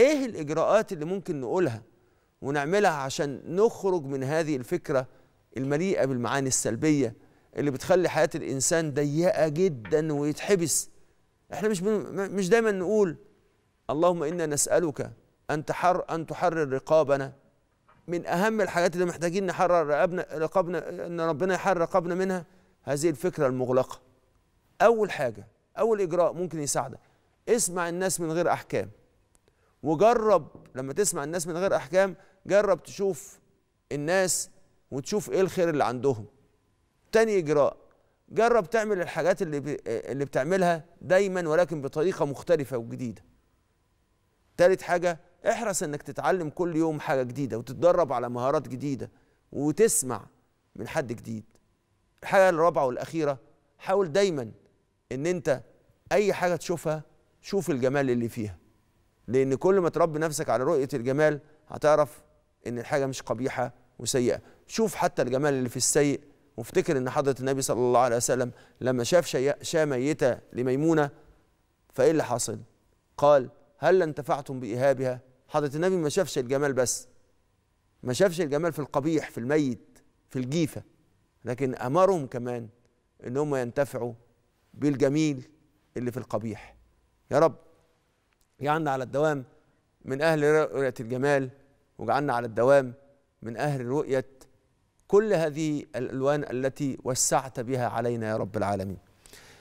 ايه الاجراءات اللي ممكن نقولها ونعملها عشان نخرج من هذه الفكره المليئه بالمعاني السلبيه اللي بتخلي حياه الانسان ضيقه جدا ويتحبس احنا مش بن... مش دايما نقول اللهم انا نسالك ان تحر ان تحرر رقابنا من اهم الحاجات اللي محتاجين نحرر رقابنا رقابنا ان ربنا يحرر رقابنا منها هذه الفكره المغلقه اول حاجه اول اجراء ممكن يساعدك اسمع الناس من غير احكام وجرب لما تسمع الناس من غير احكام جرب تشوف الناس وتشوف ايه الخير اللي عندهم تاني اجراء جرب تعمل الحاجات اللي اللي بتعملها دايما ولكن بطريقه مختلفه وجديده تالت حاجه احرص انك تتعلم كل يوم حاجه جديده وتتدرب على مهارات جديده وتسمع من حد جديد الحاجه الرابعه والاخيره حاول دايما ان انت اي حاجه تشوفها شوف الجمال اللي فيها لان كل ما تربي نفسك على رؤيه الجمال هتعرف ان الحاجه مش قبيحه وسيئه شوف حتى الجمال اللي في السيء وافتكر ان حضره النبي صلى الله عليه وسلم لما شاف شاه ميته لميمونه فايه اللي حصل قال هل انتفعتم بايهابها حضره النبي ما شافش الجمال بس ما شافش الجمال في القبيح في الميت في الجيفه لكن امرهم كمان ان هم ينتفعوا بالجميل اللي في القبيح يا رب جعلنا على الدوام من أهل رؤية الجمال وجعلنا على الدوام من أهل رؤية كل هذه الألوان التي وسعت بها علينا يا رب العالمين